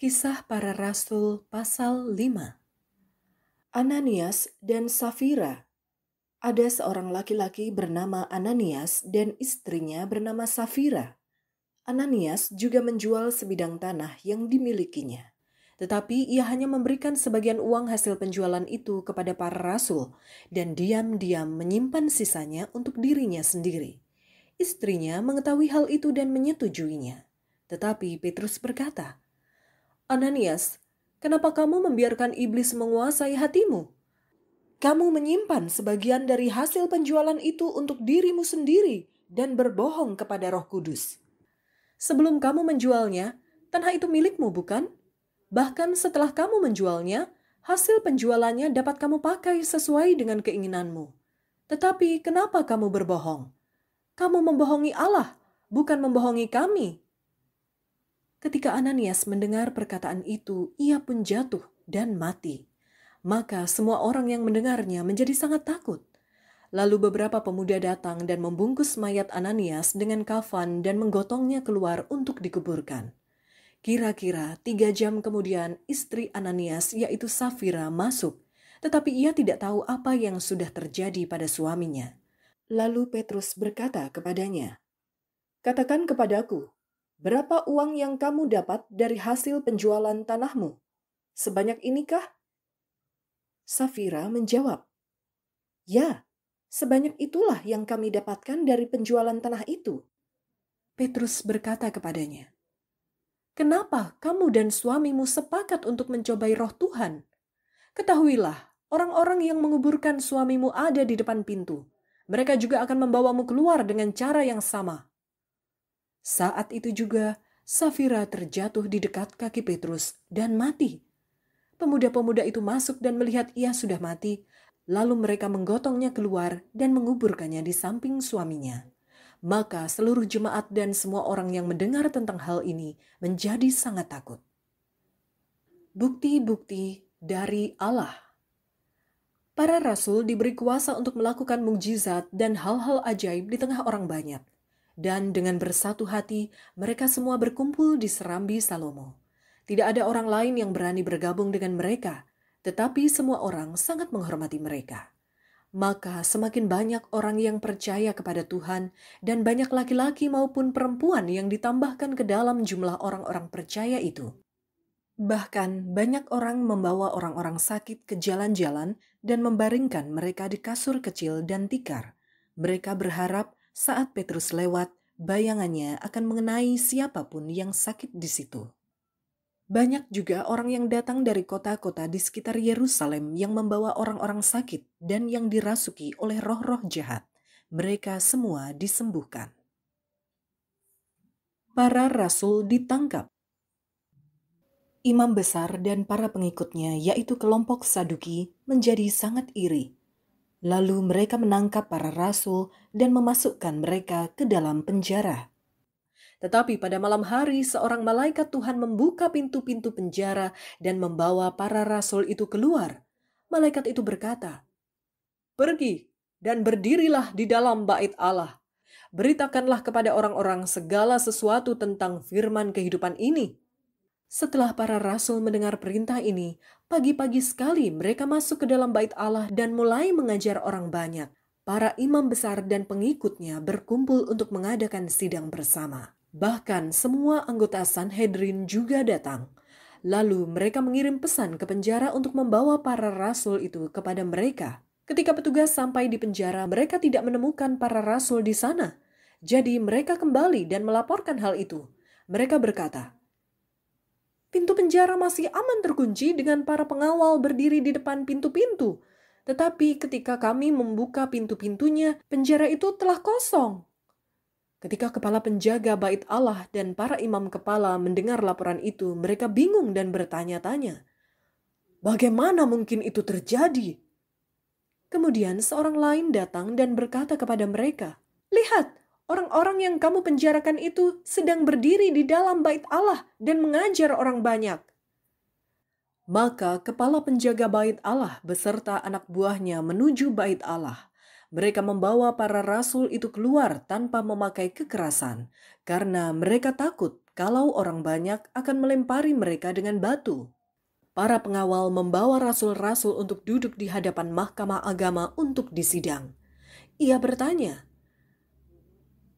Kisah Para Rasul pasal 5. Ananias dan Safira. Ada seorang laki-laki bernama Ananias dan istrinya bernama Safira. Ananias juga menjual sebidang tanah yang dimilikinya. Tetapi ia hanya memberikan sebagian uang hasil penjualan itu kepada para rasul dan diam-diam menyimpan sisanya untuk dirinya sendiri. Istrinya mengetahui hal itu dan menyetujuinya. Tetapi Petrus berkata, Ananias, kenapa kamu membiarkan iblis menguasai hatimu? Kamu menyimpan sebagian dari hasil penjualan itu untuk dirimu sendiri dan berbohong kepada Roh Kudus. Sebelum kamu menjualnya, tanah itu milikmu, bukan? Bahkan setelah kamu menjualnya, hasil penjualannya dapat kamu pakai sesuai dengan keinginanmu. Tetapi, kenapa kamu berbohong? Kamu membohongi Allah, bukan membohongi kami. Ketika Ananias mendengar perkataan itu, ia pun jatuh dan mati. Maka semua orang yang mendengarnya menjadi sangat takut. Lalu beberapa pemuda datang dan membungkus mayat Ananias dengan kafan dan menggotongnya keluar untuk dikuburkan. Kira-kira tiga jam kemudian istri Ananias yaitu Safira masuk, tetapi ia tidak tahu apa yang sudah terjadi pada suaminya. Lalu Petrus berkata kepadanya, Katakan kepadaku, Berapa uang yang kamu dapat dari hasil penjualan tanahmu? Sebanyak inikah? Safira menjawab, "Ya, sebanyak itulah yang kami dapatkan dari penjualan tanah itu." Petrus berkata kepadanya, "Kenapa kamu dan suamimu sepakat untuk mencobai roh Tuhan? Ketahuilah, orang-orang yang menguburkan suamimu ada di depan pintu. Mereka juga akan membawamu keluar dengan cara yang sama." Saat itu juga Safira terjatuh di dekat kaki Petrus dan mati. Pemuda-pemuda itu masuk dan melihat ia sudah mati, lalu mereka menggotongnya keluar dan menguburkannya di samping suaminya. Maka seluruh jemaat dan semua orang yang mendengar tentang hal ini menjadi sangat takut. Bukti-bukti dari Allah. Para rasul diberi kuasa untuk melakukan mukjizat dan hal-hal ajaib di tengah orang banyak dan dengan bersatu hati mereka semua berkumpul di Serambi Salomo. Tidak ada orang lain yang berani bergabung dengan mereka, tetapi semua orang sangat menghormati mereka. Maka semakin banyak orang yang percaya kepada Tuhan dan banyak laki-laki maupun perempuan yang ditambahkan ke dalam jumlah orang-orang percaya itu. Bahkan banyak orang membawa orang-orang sakit ke jalan-jalan dan membaringkan mereka di kasur kecil dan tikar. Mereka berharap saat Petrus lewat, bayangannya akan mengenai siapapun yang sakit di situ. Banyak juga orang yang datang dari kota-kota di sekitar Yerusalem yang membawa orang-orang sakit dan yang dirasuki oleh roh-roh jahat. Mereka semua disembuhkan. Para rasul ditangkap. Imam besar dan para pengikutnya, yaitu kelompok Saduki, menjadi sangat iri Lalu mereka menangkap para rasul dan memasukkan mereka ke dalam penjara. Tetapi pada malam hari seorang malaikat Tuhan membuka pintu-pintu penjara dan membawa para rasul itu keluar. Malaikat itu berkata, "Pergi dan berdirilah di dalam bait Allah. Beritakanlah kepada orang-orang segala sesuatu tentang firman kehidupan ini." Setelah para rasul mendengar perintah ini, pagi-pagi sekali mereka masuk ke dalam bait Allah dan mulai mengajar orang banyak. Para imam besar dan pengikutnya berkumpul untuk mengadakan sidang bersama. Bahkan semua anggota Sanhedrin juga datang. Lalu mereka mengirim pesan ke penjara untuk membawa para rasul itu kepada mereka. Ketika petugas sampai di penjara, mereka tidak menemukan para rasul di sana. Jadi mereka kembali dan melaporkan hal itu. Mereka berkata, Pintu penjara masih aman terkunci dengan para pengawal berdiri di depan pintu-pintu. Tetapi ketika kami membuka pintu-pintunya, penjara itu telah kosong. Ketika kepala penjaga bait Allah dan para imam kepala mendengar laporan itu, mereka bingung dan bertanya-tanya, "Bagaimana mungkin itu terjadi?" Kemudian seorang lain datang dan berkata kepada mereka, "Lihat, Orang-orang yang kamu penjarakan itu sedang berdiri di dalam bait Allah dan mengajar orang banyak. Maka kepala penjaga bait Allah beserta anak buahnya menuju bait Allah. Mereka membawa para rasul itu keluar tanpa memakai kekerasan, karena mereka takut kalau orang banyak akan melempari mereka dengan batu. Para pengawal membawa rasul-rasul untuk duduk di hadapan Mahkamah Agama untuk disidang. Ia bertanya,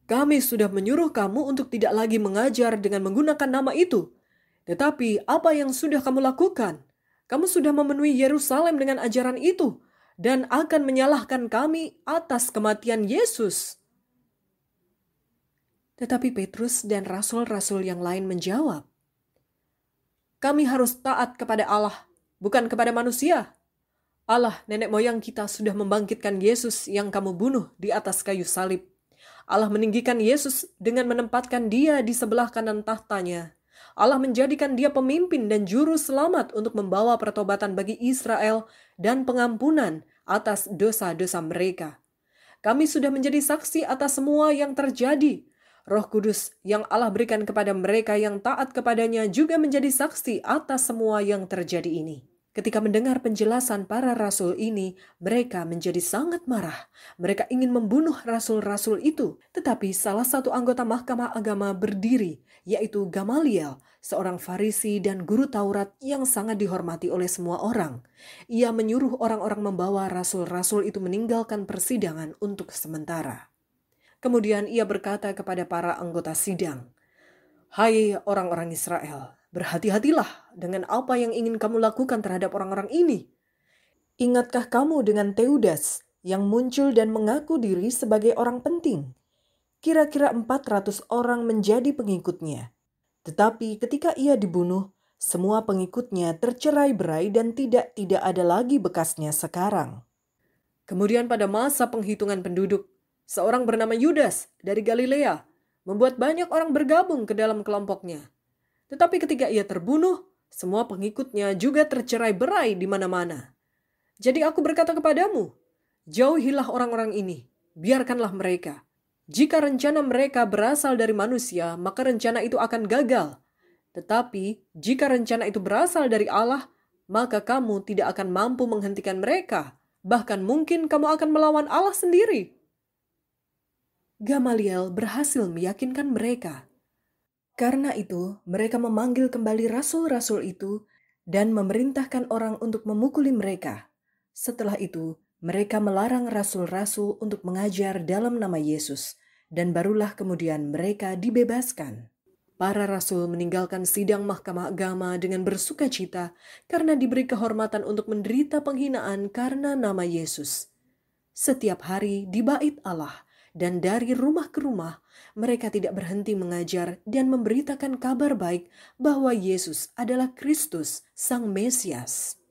kami sudah menyuruh kamu untuk tidak lagi mengajar dengan menggunakan nama itu. Tetapi apa yang sudah kamu lakukan? Kamu sudah memenuhi Yerusalem dengan ajaran itu dan akan menyalahkan kami atas kematian Yesus. Tetapi Petrus dan rasul-rasul yang lain menjawab, "Kami harus taat kepada Allah, bukan kepada manusia." Allah, nenek moyang kita, sudah membangkitkan Yesus yang kamu bunuh di atas kayu salib. Allah meninggikan Yesus dengan menempatkan dia di sebelah kanan tahtanya. Allah menjadikan dia pemimpin dan juru selamat untuk membawa pertobatan bagi Israel dan pengampunan atas dosa-dosa mereka. Kami sudah menjadi saksi atas semua yang terjadi. Roh Kudus yang Allah berikan kepada mereka yang taat kepadanya juga menjadi saksi atas semua yang terjadi ini. Ketika mendengar penjelasan para rasul ini, mereka menjadi sangat marah. Mereka ingin membunuh rasul-rasul itu, tetapi salah satu anggota Mahkamah Agama berdiri, yaitu Gamaliel, seorang Farisi dan guru Taurat yang sangat dihormati oleh semua orang. Ia menyuruh orang-orang membawa rasul-rasul itu meninggalkan persidangan untuk sementara. Kemudian ia berkata kepada para anggota sidang, Hai orang-orang Israel, berhati-hatilah dengan apa yang ingin kamu lakukan terhadap orang-orang ini. Ingatkah kamu dengan Teudas yang muncul dan mengaku diri sebagai orang penting? Kira-kira 400 orang menjadi pengikutnya. Tetapi ketika ia dibunuh, semua pengikutnya tercerai berai dan tidak-tidak ada lagi bekasnya sekarang. Kemudian pada masa penghitungan penduduk, seorang bernama Yudas dari Galilea membuat banyak orang bergabung ke dalam kelompoknya. Tetapi ketika ia terbunuh, semua pengikutnya juga tercerai berai di mana-mana. Jadi aku berkata kepadamu, jauhilah orang-orang ini, biarkanlah mereka. Jika rencana mereka berasal dari manusia, maka rencana itu akan gagal. Tetapi jika rencana itu berasal dari Allah, maka kamu tidak akan mampu menghentikan mereka. Bahkan mungkin kamu akan melawan Allah sendiri. Gamaliel berhasil meyakinkan mereka. Karena itu, mereka memanggil kembali rasul-rasul itu dan memerintahkan orang untuk memukuli mereka. Setelah itu, mereka melarang rasul-rasul untuk mengajar dalam nama Yesus, dan barulah kemudian mereka dibebaskan. Para rasul meninggalkan sidang Mahkamah Agama dengan bersuka cita karena diberi kehormatan untuk menderita penghinaan karena nama Yesus. Setiap hari di bait Allah, dan dari rumah ke rumah, mereka tidak berhenti mengajar dan memberitakan kabar baik bahwa Yesus adalah Kristus, Sang Mesias.